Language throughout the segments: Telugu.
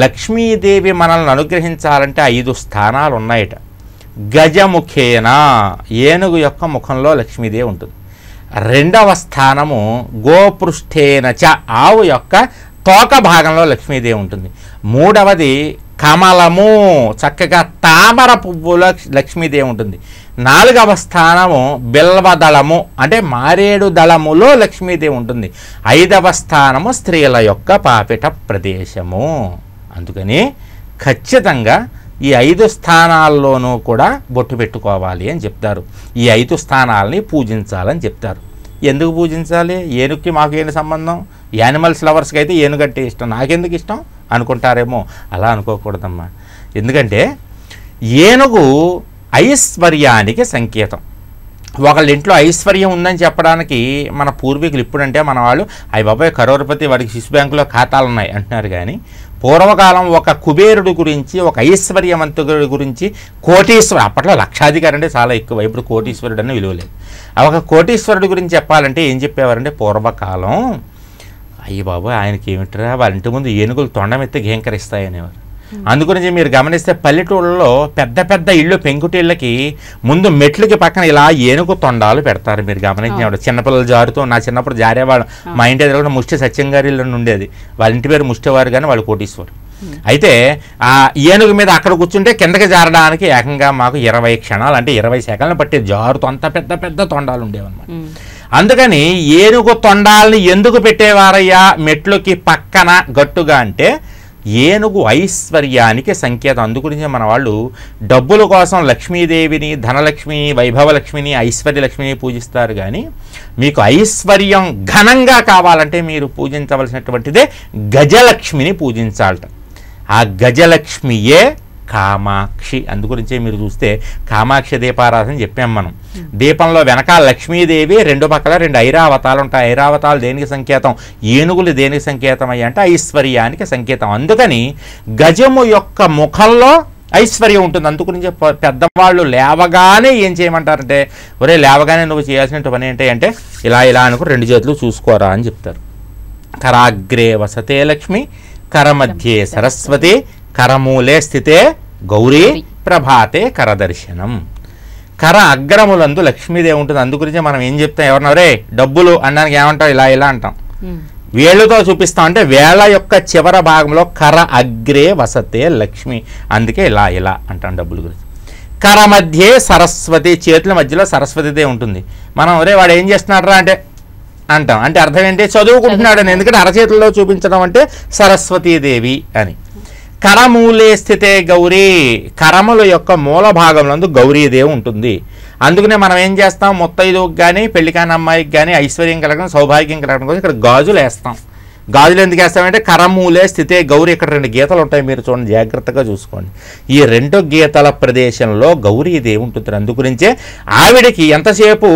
లక్ష్మీదేవి మనల్ని అనుగ్రహించాలంటే ఐదు స్థానాలు ఉన్నాయట గజముఖేన ఏనుగు యొక్క ముఖంలో లక్ష్మీదేవి ఉంటుంది రెండవ స్థానము గోపృష్ఠేన చ ఆవు యొక్క తోక భాగంలో లక్ష్మీదేవి ఉంటుంది మూడవది కమలము చక్కగా తామర పువ్వులో లక్ష్మీదేవి ఉంటుంది నాలుగవ స్థానము బిల్వదళము అంటే మారేడు దళములో లక్ష్మీదేవి ఉంటుంది ఐదవ స్థానము స్త్రీల యొక్క పాపిట ప్రదేశము అందుకని ఖచ్చితంగా ఈ ఐదు స్థానాల్లోనూ కూడా బొట్టు పెట్టుకోవాలి అని చెప్తారు ఈ ఐదు స్థానాలని పూజించాలని చెప్తారు ఎందుకు పూజించాలి ఏనుగుకి మాకు ఏం సంబంధం యానిమల్స్ లవర్స్కి అయితే ఏనుగంటే ఇష్టం నాకెందుకు ఇష్టం అనుకుంటారేమో అలా అనుకోకూడదమ్మా ఎందుకంటే ఏనుగు ఐశ్వర్యానికి సంకేతం ఒకళ్ళ ఇంట్లో ఐశ్వర్యం ఉందని చెప్పడానికి మన పూర్వీకులు ఇప్పుడంటే మన వాళ్ళు అవి బాబాయ్ కరోరపతి వాడికి శిశు బ్యాంకులో ఖాతాలు ఉన్నాయి అంటున్నారు కానీ పూర్వకాలం ఒక కుబేరుడు గురించి ఒక ఐశ్వర్యవంతుడు గురించి కోటీశ్వరుడు అప్పట్లో లక్షాధికారి అంటే చాలా ఎక్కువ ఇప్పుడు కోటీశ్వరుడు అనే విలువ లేదు ఒక కోటీశ్వరుడు గురించి చెప్పాలంటే ఏం చెప్పేవారంటే పూర్వకాలం అయ్యి బాబు ఆయనకి ఏమిట్రా వాళ్ళ ఇంటి ముందు ఏనుగులు తొండమెత్తి ఘేంకరిస్తాయనేవారు Hmm. అందుకని మీరు గమనిస్తే పల్లెటూళ్ళలో పెద్ద పెద్ద ఇళ్ళు పెంకుటిళ్ళకి ముందు మెట్లకి పక్కన ఇలా ఏనుగు తొండాలు పెడతారు మీరు గమనించిన oh. చిన్నపిల్లలు జారుతూ నా చిన్నప్పుడు జారేవాడు oh. మా ఇంటి దగ్గర ముష్టి సత్యం గారి ఉండేది వాళ్ళ ఇంటి పేరు ముష్టివారు కానీ వాళ్ళు కోటీశ్వరు hmm. అయితే ఆ ఏనుగు మీద అక్కడ కూర్చుంటే కిందకి జారడానికి ఏకంగా మాకు ఇరవై క్షణాలు అంటే ఇరవై సెకండ్లు పట్టే జారుతూ అంత పెద్ద పెద్ద తొండాలు ఉండేవన్నమాట hmm. అందుకని ఏనుగు తొండాలని ఎందుకు పెట్టేవారయ్యా మెట్లుకి పక్కన గట్టుగా అంటే ఏనుగు ఐశ్వర్యానికి సంకేతం అందుగురించి మన వాళ్ళు డబ్బుల కోసం లక్ష్మీదేవిని ధనలక్ష్మిని వైభవలక్ష్మిని ఐశ్వర్యలక్ష్మిని పూజిస్తారు కానీ మీకు ఐశ్వర్యం ఘనంగా కావాలంటే మీరు పూజించవలసినటువంటిదే గజలక్ష్మిని పూజించాలట ఆ గజలక్ష్మియే కామాక్షి అందు గురించే మీరు చూస్తే కామాక్షి దీపారాధన చెప్పాం మనం దీపంలో వెనకాల లక్ష్మీదేవి రెండు పక్కల రెండు ఐరావతాలు ఉంటాయి ఐరావతాలు దేనికి సంకేతం ఏనుగులు దేనికి సంకేతం అంటే ఐశ్వర్యానికి సంకేతం అందుకని గజము యొక్క ముఖంలో ఐశ్వర్యం ఉంటుంది గురించి పెద్దవాళ్ళు లేవగానే ఏం చేయమంటారంటే ఒరే లేవగానే నువ్వు చేయాల్సిన పని ఏంటి అంటే ఇలా ఇలా అనుకుని రెండు చేతులు చూసుకోరా అని చెప్తారు కరాగ్రే వసతే లక్ష్మి కరమధ్యే సరస్వతి కరమూలే స్థితే గౌరీ ప్రభాతే కరదర్శనం కర అగ్రములందు లక్ష్మీదేవి ఉంటుంది గురించి మనం ఏం చెప్తాం ఎవరినవరే డబ్బులు అనడానికి ఏమంటాం ఇలా ఇలా అంటాం వేళ్ళుతో చూపిస్తాం అంటే వేళ యొక్క చివర భాగంలో కర అగ్రే వసతే లక్ష్మి అందుకే ఇలా ఇలా అంటాం డబ్బుల గురించి కర మధ్యే సరస్వతి చేతుల మధ్యలో సరస్వతిదే ఉంటుంది మనం ఒరే వాడు ఏం చేస్తున్నాడరా అంటే అంటాం అంటే అర్థం ఏంటి చదువుకుంటున్నాడని ఎందుకంటే అరచేతుల్లో చూపించడం అంటే సరస్వతీదేవి అని కరమూలే స్థితే గౌరీ కరముల యొక్క మూల భాగంలో గౌరీదేవి ఉంటుంది అందుకనే మనం ఏం చేస్తాం ముత్తైదువుకి కానీ పెళ్లికాని అమ్మాయికి కానీ ఐశ్వర్యం కలగడం సౌభాగ్యం కలగడం కోసం ఇక్కడ గాజులు వేస్తాం గాజులు ఎందుకు వేస్తామంటే కరమూలే స్థితే గౌరీ ఇక్కడ రెండు గీతలు ఉంటాయి మీరు చూడండి జాగ్రత్తగా చూసుకోండి ఈ రెండు గీతల ప్రదేశంలో గౌరీదేవి ఉంటుంది అందుగురించే ఆవిడకి ఎంతసేపు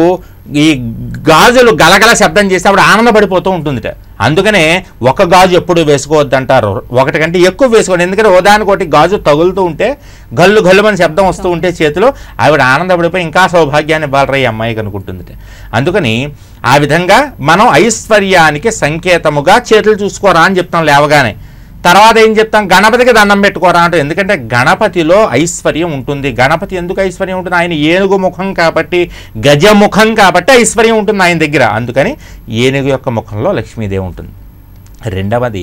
ఈ గాజులు గలగల శబ్దం చేస్తే ఆవిడ ఆనందపడిపోతూ ఉంటుందిట అందుకనే ఒక గాజు ఎప్పుడు వేసుకోవద్దంటారు ఒకటి కంటే ఎక్కువ వేసుకోండి ఎందుకంటే ఒకటి గాజు తగులుతూ ఉంటే గల్లు గల్లుమని శబ్దం వస్తూ ఉంటే చేతిలో ఆవిడ ఆనందపడిపోయి ఇంకా సౌభాగ్యాన్ని బాలరై అమ్మాయికి అనుకుంటుంది అందుకని ఆ విధంగా మనం ఐశ్వర్యానికి సంకేతముగా చేతులు చూసుకోరా అని చెప్తాం లేవగానే తర్వాత ఏం చెప్తాం గణపతికి దండం పెట్టుకోరా అంటే ఎందుకంటే గణపతిలో ఐశ్వర్యం ఉంటుంది గణపతి ఎందుకు ఐశ్వర్యం ఉంటుంది ఆయన ఏనుగు ముఖం కాబట్టి గజముఖం కాబట్టి ఐశ్వర్యం ఉంటుంది ఆయన దగ్గర అందుకని ఏనుగు యొక్క ముఖంలో లక్ష్మీదేవి ఉంటుంది రెండవది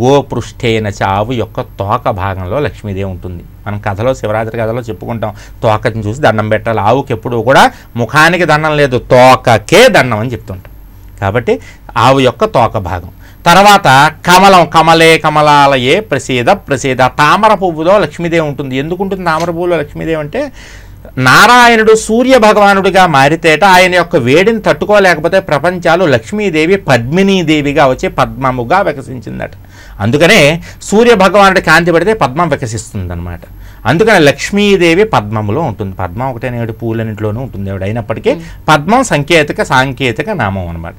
గోపృష్ఠైన చావు యొక్క తోక భాగంలో లక్ష్మీదేవి ఉంటుంది మనం కథలో శివరాత్రి కథలో చెప్పుకుంటాం తోకని చూసి దండం పెట్టాలి ఆవుకి ఎప్పుడు కూడా ముఖానికి దండం లేదు తోకకే దండం అని చెప్తుంటాం కాబట్టి ఆవు యొక్క తోక భాగం తర్వాత కమలం కమలే కమలాలయే ప్రసీద ప్రసీద తామర పువ్వులో లక్ష్మీదేవి ఉంటుంది ఎందుకుంటుంది తామర పువ్వులో లక్ష్మీదేవి అంటే నారాయణుడు సూర్య భగవానుడిగా మారితేట ఆయన యొక్క వేడిని తట్టుకోలేకపోతే ప్రపంచాలు లక్ష్మీదేవి పద్మినీదేవిగా వచ్చి పద్మముగా వికసించిందట అందుకనే సూర్య భగవానుడి కాంతి పడితే పద్మం వికసిస్తుందన్నమాట అందుకని లక్ష్మీదేవి పద్మములో ఉంటుంది పద్మం ఒకటే నేడు పూలన్నింటిలోనూ ఉంటుంది అయినప్పటికీ పద్మం సంకేతిక సాంకేతిక నామం అనమాట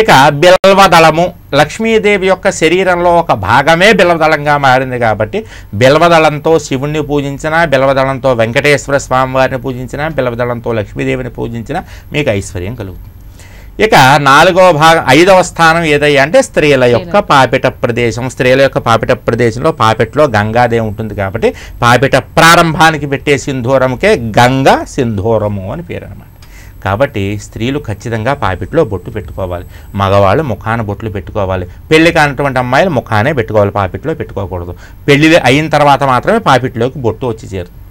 ఇక బిల్వదళము లక్ష్మీదేవి యొక్క శరీరంలో ఒక భాగమే బిల్వదళంగా మారింది కాబట్టి బిల్వదళంతో శివుణ్ణి పూజించిన బిల్వదళంతో వెంకటేశ్వర స్వామివారిని పూజించిన బిల్వదళంతో లక్ష్మీదేవిని పూజించిన మీకు ఐశ్వర్యం కలుగుతుంది ఇక నాలుగవ భాగం ఐదవ స్థానం ఏదయ్యా అంటే స్త్రీల యొక్క పాపిట ప్రదేశం స్త్రీల యొక్క పాపిట ప్రదేశంలో పాపిటలో గంగాదేవి ఉంటుంది కాబట్టి పాపిట ప్రారంభానికి పెట్టే సింధూరంకే గంగా సింధూరము అని పేరు అనమాట కాబట్టి స్త్రీలు ఖచ్చితంగా పాపిట్లో బొట్టు పెట్టుకోవాలి మగవాళ్ళు ముఖాన బొట్లు పెట్టుకోవాలి పెళ్లి కానటువంటి అమ్మాయిలు ముఖానే పెట్టుకోవాలి పాపిట్లో పెట్టుకోకూడదు పెళ్లి అయిన తర్వాత మాత్రమే పాపిట్లోకి బొట్టు వచ్చి చేరుతుంది